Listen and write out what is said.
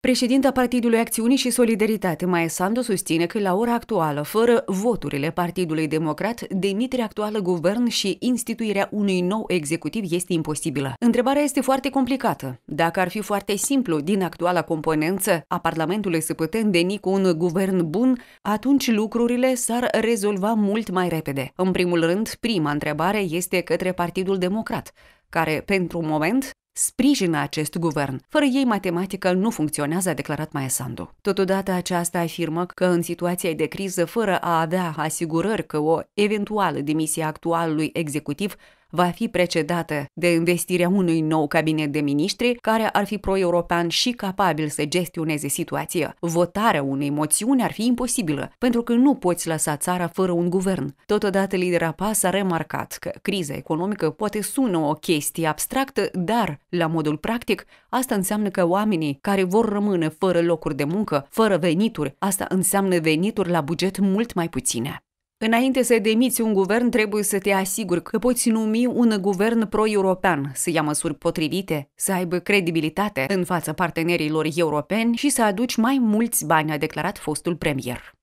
Președinta Partidului Acțiunii și Solidaritate, Maia Sandu, susține că la ora actuală, fără voturile Partidului Democrat, demiterea actuală guvern și instituirea unui nou executiv este imposibilă. Întrebarea este foarte complicată. Dacă ar fi foarte simplu din actuala componență a Parlamentului să putem veni cu un guvern bun, atunci lucrurile s-ar rezolva mult mai repede. În primul rând, prima întrebare este către Partidul Democrat care, pentru moment, sprijină acest guvern. Fără ei, matematica nu funcționează, a declarat Maia Sandu. Totodată, aceasta afirmă că în situația de criză, fără a avea asigurări că o eventuală demisie actualului executiv va fi precedată de investirea unui nou cabinet de miniștri care ar fi pro-european și capabil să gestioneze situația. Votarea unei moțiuni ar fi imposibilă, pentru că nu poți lăsa țara fără un guvern. Totodată, lidera PAS a remarcat că criza economică poate sună o chestie abstractă, dar, la modul practic, asta înseamnă că oamenii care vor rămâne fără locuri de muncă, fără venituri, asta înseamnă venituri la buget mult mai puține. Înainte să demiți un guvern, trebuie să te asiguri că poți numi un guvern pro-european, să ia măsuri potrivite, să aibă credibilitate în fața partenerilor europeni și să aduci mai mulți bani, a declarat fostul premier.